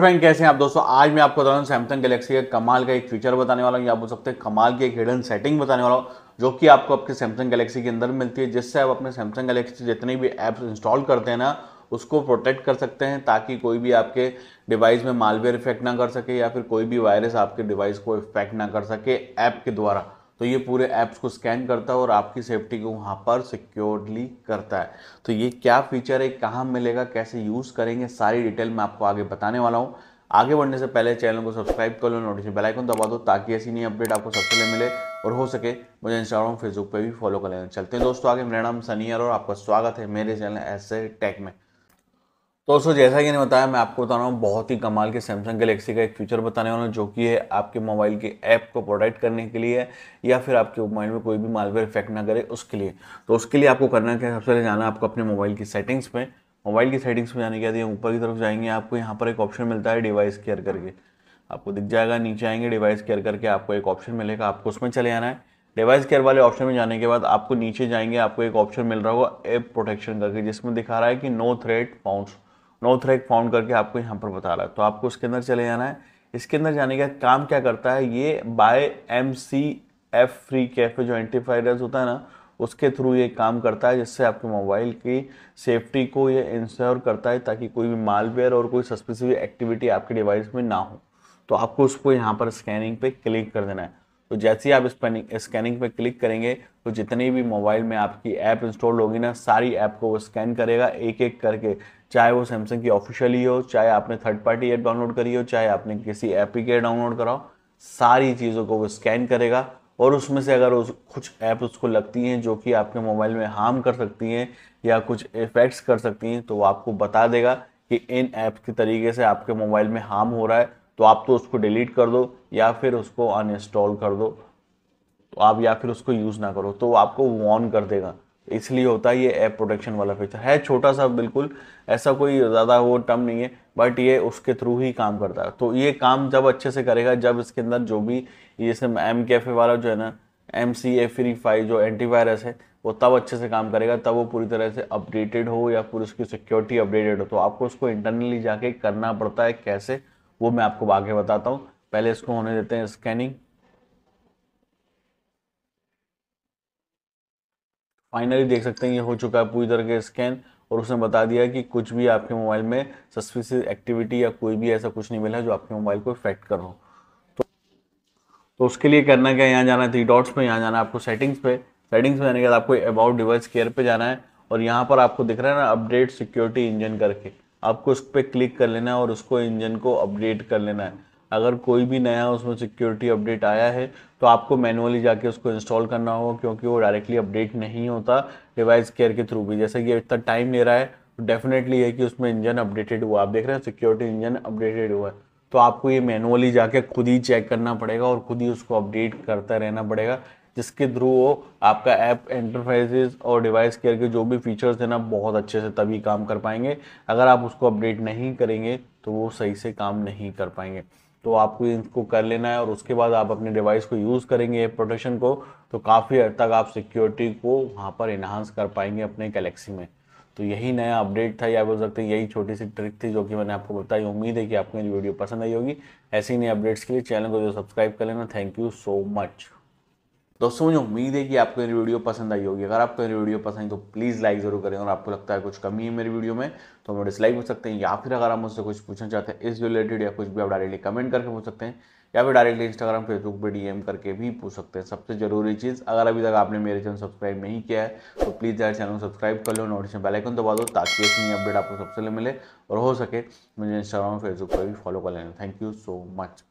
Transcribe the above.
friend कैसे हैं आप दोस्तों आज मैं आपको बता रहा हूँ सैमसंग गैलेक्सी का कमाल का एक फीचर बताने वाला हूँ या बोल सकते हैं कमाल की एक हिडन सेटिंग बताने वाला हूँ जो कि आपको आपके सैमसंग गैलेक्सी के अंदर मिलती है जिससे आप अपने सैमसंग गैलेक्सी जितने भी ऐप्स इंस्टॉल करते हैं ना उसको प्रोटेक्ट कर सकते हैं ताकि कोई भी आपके डिवाइस में मालवेयर इफेक्ट ना कर सके या फिर कोई भी वायरस आपके डिवाइस को इफेक्ट ना कर सके ऐप के द्वारा तो ये पूरे ऐप्स को स्कैन करता है और आपकी सेफ्टी को वहाँ पर सिक्योरली करता है तो ये क्या फीचर है कहाँ मिलेगा कैसे यूज़ करेंगे सारी डिटेल मैं आपको आगे बताने वाला हूँ आगे बढ़ने से पहले चैनल को सब्सक्राइब कर लो नोटिफिकेशन बेल आइकन दबा दो ताकि ऐसी नई अपडेट आपको सबसे पहले मिले और हो सके मुझे इंस्टाग्राम फेसबुक पर भी फॉलो कर लेना चलते हैं दोस्तों आगे मेरा नाम सनी और आपका स्वागत है मेरे चैनल ऐसे टेक में तो दोस्तों जैसा कि मैंने बताया मैं आपको बता रहा हूँ बहुत ही कमाल के सैमसंग गलेक्सी का एक फीचर बताने वाला हूँ जो कि है आपके मोबाइल के ऐप को प्रोटेक्ट करने के लिए या फिर आपके मोबाइल में कोई भी मालवेयर इफेक्ट ना करे उसके लिए तो उसके लिए आपको करना क्या सबसे पहले जाना आपको अपने मोबाइल की सेटिंग्स में मोबाइल की सेटिंग्स में जाने के बाद ऊपर की तरफ जाएंगे आपको यहाँ पर एक ऑप्शन मिलता है डिवाइस केयर करके आपको दिख जाएगा नीचे आएंगे डिवाइस केयर करके आपको एक ऑप्शन मिलेगा आपको उसमें चले आना है डिवाइस केयर वाले ऑप्शन में जाने के बाद आपको नीचे जाएंगे आपको एक ऑप्शन मिल रहा होगा ऐप प्रोटेक्शन करके जिसमें दिखा रहा है कि no threat found no threat found करके आपको यहाँ पर बता रहा है तो आपको उसके अंदर चले जाना है इसके अंदर जाने का काम क्या करता है ये by M C F free cafe जो एंटीफायरस होता है ना उसके थ्रू ये काम करता है जिससे आपके मोबाइल की सेफ्टी को ये इंश्योर करता है ताकि कोई भी मालवेयर और कोई सस्पेसिफिक एक्टिविटी आपके डिवाइस में ना हो तो आपको उसको यहाँ पर स्कैनिंग पे क्लिक कर देना है तो जैसे ही आप स्पैनिंग स्कैनिंग पे क्लिक करेंगे तो जितनी भी मोबाइल में आपकी ऐप इंस्टॉल होगी ना सारी ऐप को वो स्कैन करेगा एक एक करके चाहे वो सैमसंग की ऑफिशियली हो चाहे आपने थर्ड पार्टी ऐप डाउनलोड करी हो चाहे आपने किसी ऐप ही के डाउनलोड कराओ सारी चीज़ों को वो स्कैन करेगा और उसमें से अगर उस कुछ ऐप उसको लगती हैं जो कि आपके मोबाइल में हार्म कर सकती हैं या कुछ इफेक्ट्स कर सकती हैं तो वो आपको बता देगा कि इन ऐप के तरीके से आपके मोबाइल में हार्म हो रहा है तो आप तो उसको डिलीट कर दो या फिर उसको अनइंस्टॉल कर दो तो आप या फिर उसको यूज़ ना करो तो आपको वॉन कर देगा इसलिए होता है ये ऐप प्रोटेक्शन वाला फीचर है छोटा सा बिल्कुल ऐसा कोई ज़्यादा वो टर्म नहीं है बट ये उसके थ्रू ही काम करता है तो ये काम जब अच्छे से करेगा जब इसके अंदर जो भी जैसे एम कैफे वाला जो है ना M C A free five जो एंटीवायरस है वो तब अच्छे से काम करेगा तब वो पूरी तरह से अपडेटेड हो या फिर उसकी सिक्योरिटी अपडेटेड हो तो आपको उसको इंटरनली जाके करना पड़ता है कैसे वो मैं आपको आगे बताता हूँ पहले इसको होने देते हैं स्कैनिंग फाइनली देख सकते हैं ये हो चुका है पूरी तरह के स्कैन और उसने बता दिया कि कुछ भी आपके मोबाइल में सस्पिस एक्टिविटी या कोई भी ऐसा कुछ नहीं मिला जो आपके मोबाइल को इफेक्ट कर रहा तो, तो उसके लिए करना क्या यहाँ जाना है थ्री डॉट्स पे यहाँ जाना है आपको सेटिंग्स पे सेटिंग्स में जाने के बाद आपको अबाउट डिवाइस केयर पे जाना है और यहाँ पर आपको दिख रहा है ना अपडेट सिक्योरिटी इंजन करके आपको उस पर क्लिक कर लेना है और उसको इंजन को अपडेट कर लेना है अगर कोई भी नया उसमें सिक्योरिटी अपडेट आया है तो आपको मैनुअली जाके उसको इंस्टॉल करना होगा क्योंकि वो डायरेक्टली अपडेट नहीं होता डिवाइस केयर के थ्रू भी जैसे कि इतना टाइम ले रहा है तो डेफिनेटली है कि उसमें इंजन अपडेटेड हुआ आप देख रहे हैं सिक्योरिटी इंजन अपडेटेड हुआ है तो आपको ये मैनुअली जाके खुद ही चेक करना पड़ेगा और खुद ही उसको अपडेट करता रहना पड़ेगा जिसके थ्रू वो आपका ऐप इंटरफेसेस और डिवाइस केयर के जो भी फीचर्स हैं ना बहुत अच्छे से तभी काम कर पाएंगे अगर आप उसको अपडेट नहीं करेंगे तो वो सही से काम नहीं कर पाएंगे तो आपको इनको कर लेना है और उसके बाद आप अपने डिवाइस को यूज़ करेंगे ऐप प्रोटेक्शन को तो काफ़ी हद तक आप सिक्योरिटी को वहाँ पर इन्हांस कर पाएंगे अपने गलेक्सी में तो यही नया अपडेट था या बोल सकते हैं यही छोटी सी ट्रिक थी जो कि मैंने आपको बताई उम्मीद है कि आपको मेरी वीडियो पसंद आई होगी ऐसी नई अपडेट्स के लिए चैनल को जो सब्सक्राइब कर लेना थैंक यू सो मच दोस्तों मुझे उम्मीद है कि आपको मेरी वीडियो पसंद आई होगी अगर आपको मेरी वीडियो पसंद आई तो प्लीज़ लाइक जरूर करें और आपको लगता है कुछ कमी है मेरी वीडियो में तो हमें डिसलाइक पूछ सकते हैं या फिर अगर आप मुझसे कुछ पूछना चाहते हैं इस रिलेटेड या कुछ भी आप डायरेक्टली कमेंट करके पूछ सकते हैं या फिर डायरेक्टली इंस्टाग्राम फेसबुक पर डी करके भी पूछ सकते हैं सबसे जरूरी चीज़ अगर अभी तक आपने मेरे चैनल सब्सक्राइब नहीं किया है तो प्लीज़ यार चैनल सब्सक्राइब कर लो नोटिशन बैलाइकन दबा दो ताकि ऐसी अपडेट आपको सबसे मिले और हो सके मुझे इंस्टाग्राम फेसबुक पर भी फॉलो कर लेना थैंक यू सो मच